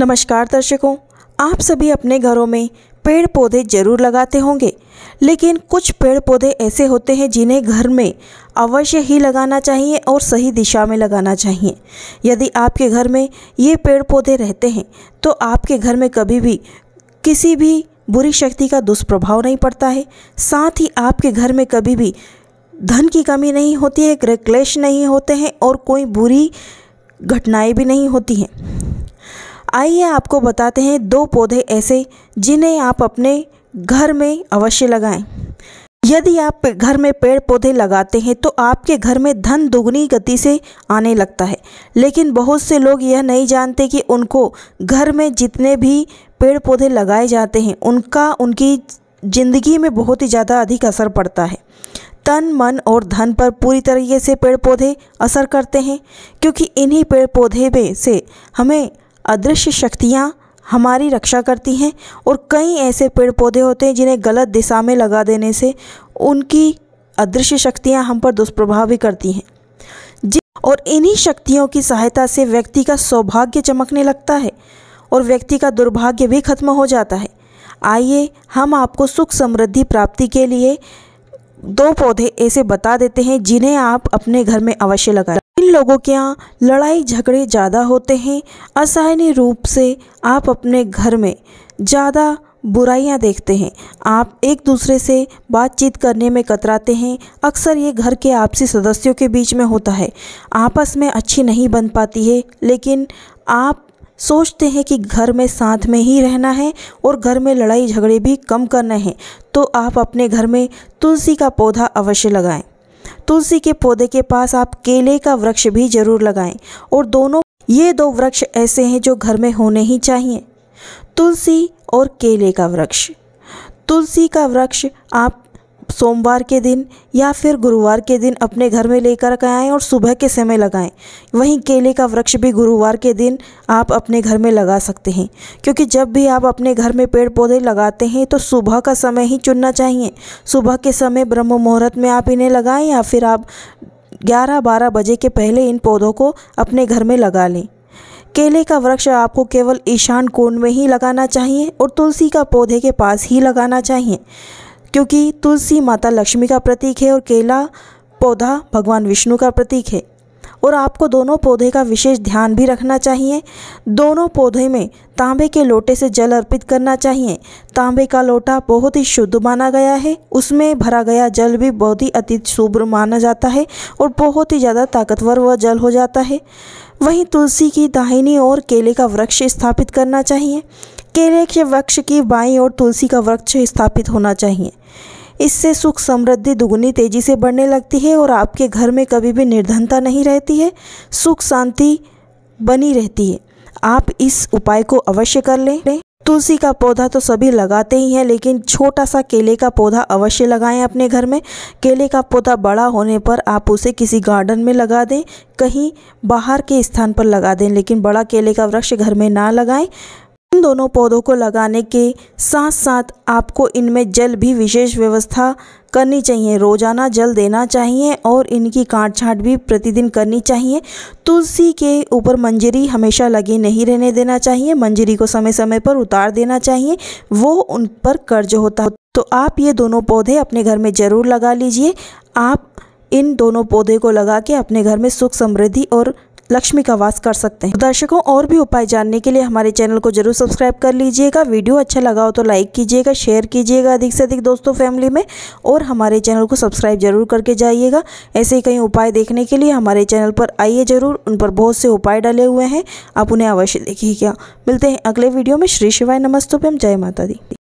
नमस्कार दर्शकों आप सभी अपने घरों में पेड़ पौधे जरूर लगाते होंगे लेकिन कुछ पेड़ पौधे ऐसे होते हैं जिन्हें घर में अवश्य ही लगाना चाहिए और सही दिशा में लगाना चाहिए यदि आपके घर में ये पेड़ पौधे रहते हैं तो आपके घर में कभी भी किसी भी बुरी शक्ति का दुष्प्रभाव नहीं पड़ता है साथ ही आपके घर में कभी भी धन की कमी नहीं होती है क्लेश नहीं होते हैं और कोई बुरी घटनाएं भी नहीं होती हैं आइए आपको बताते हैं दो पौधे ऐसे जिन्हें आप अपने घर में अवश्य लगाएं यदि आप घर में पेड़ पौधे लगाते हैं तो आपके घर में धन दुगनी गति से आने लगता है लेकिन बहुत से लोग यह नहीं जानते कि उनको घर में जितने भी पेड़ पौधे लगाए जाते हैं उनका उनकी ज़िंदगी में बहुत ही ज़्यादा अधिक असर पड़ता है तन मन और धन पर पूरी तरीके से पेड़ पौधे असर करते हैं क्योंकि इन्हीं पेड़ पौधे में से हमें अदृश्य शक्तियाँ हमारी रक्षा करती हैं और कई ऐसे पेड़ पौधे होते हैं जिन्हें गलत दिशा में लगा देने से उनकी अदृश्य शक्तियाँ हम पर दुष्प्रभाव भी करती हैं जी और इन्हीं शक्तियों की सहायता से व्यक्ति का सौभाग्य चमकने लगता है और व्यक्ति का दुर्भाग्य भी खत्म हो जाता है आइए हम आपको सुख समृद्धि प्राप्ति के लिए दो पौधे ऐसे बता देते हैं जिन्हें आप अपने घर में अवश्य लगा इन लोगों के यहाँ लड़ाई झगड़े ज़्यादा होते हैं असहनीय रूप से आप अपने घर में ज़्यादा बुराइयाँ देखते हैं आप एक दूसरे से बातचीत करने में कतराते हैं अक्सर ये घर के आपसी सदस्यों के बीच में होता है आपस में अच्छी नहीं बन पाती है लेकिन आप सोचते हैं कि घर में साथ में ही रहना है और घर में लड़ाई झगड़े भी कम करना है तो आप अपने घर में तुलसी का पौधा अवश्य लगाएं तुलसी के पौधे के पास आप केले का वृक्ष भी जरूर लगाएं और दोनों ये दो वृक्ष ऐसे हैं जो घर में होने ही चाहिए तुलसी और केले का वृक्ष तुलसी का वृक्ष आप सोमवार के दिन या फिर गुरुवार के दिन अपने घर में लेकर के आएँ और सुबह के समय लगाएं वहीं केले का वृक्ष भी गुरुवार के दिन आप अपने घर में लगा सकते हैं क्योंकि जब भी आप अपने घर में पेड़ पौधे लगाते हैं तो सुबह का समय ही चुनना चाहिए सुबह के समय ब्रह्म मुहूर्त में आप इन्हें लगाएँ या फिर आप ग्यारह बारह बजे के पहले इन पौधों को अपने घर में लगा लें केले का वृक्ष आपको केवल ईशान कोण में ही लगाना चाहिए और तुलसी का पौधे के पास ही लगाना चाहिए क्योंकि तुलसी माता लक्ष्मी का प्रतीक है और केला पौधा भगवान विष्णु का प्रतीक है और आपको दोनों पौधे का विशेष ध्यान भी रखना चाहिए दोनों पौधे में तांबे के लोटे से जल अर्पित करना चाहिए तांबे का लोटा बहुत ही शुद्ध माना गया है उसमें भरा गया जल भी बहुत ही अति शुभ्र माना जाता है और बहुत ही ज़्यादा ताकतवर वह जल हो जाता है वहीं तुलसी की दाहिनी ओर केले का वृक्ष स्थापित करना चाहिए केले के वृक्ष की बाई और तुलसी का वृक्ष स्थापित होना चाहिए इससे सुख समृद्धि दुगुनी तेजी से बढ़ने लगती है और आपके घर में कभी भी निर्धनता नहीं रहती है सुख शांति बनी रहती है आप इस उपाय को अवश्य कर लें तुलसी का पौधा तो सभी लगाते ही हैं लेकिन छोटा सा केले का पौधा अवश्य लगाएं अपने घर में केले का पौधा बड़ा होने पर आप उसे किसी गार्डन में लगा दें कहीं बाहर के स्थान पर लगा दें लेकिन बड़ा केले का वृक्ष घर में ना लगाएं इन दोनों पौधों को लगाने के साथ साथ आपको इनमें जल भी विशेष व्यवस्था करनी चाहिए रोज़ाना जल देना चाहिए और इनकी काट छाँट भी प्रतिदिन करनी चाहिए तुलसी के ऊपर मंजरी हमेशा लगी नहीं रहने देना चाहिए मंजरी को समय समय पर उतार देना चाहिए वो उन पर कर्ज होता है तो आप ये दोनों पौधे अपने घर में ज़रूर लगा लीजिए आप इन दोनों पौधे को लगा के अपने घर में सुख समृद्धि और लक्ष्मी का वास कर सकते हैं तो दर्शकों और भी उपाय जानने के लिए हमारे चैनल को जरूर सब्सक्राइब कर लीजिएगा वीडियो अच्छा लगा हो तो लाइक कीजिएगा शेयर कीजिएगा अधिक से अधिक दोस्तों फैमिली में और हमारे चैनल को सब्सक्राइब जरूर करके जाइएगा ऐसे ही कई उपाय देखने के लिए हमारे चैनल पर आइए जरूर उन पर बहुत से उपाय डाले हुए हैं आप उन्हें अवश्य देखिएगा मिलते हैं अगले वीडियो में श्री शिवाय नमस्तोपम जय माता दी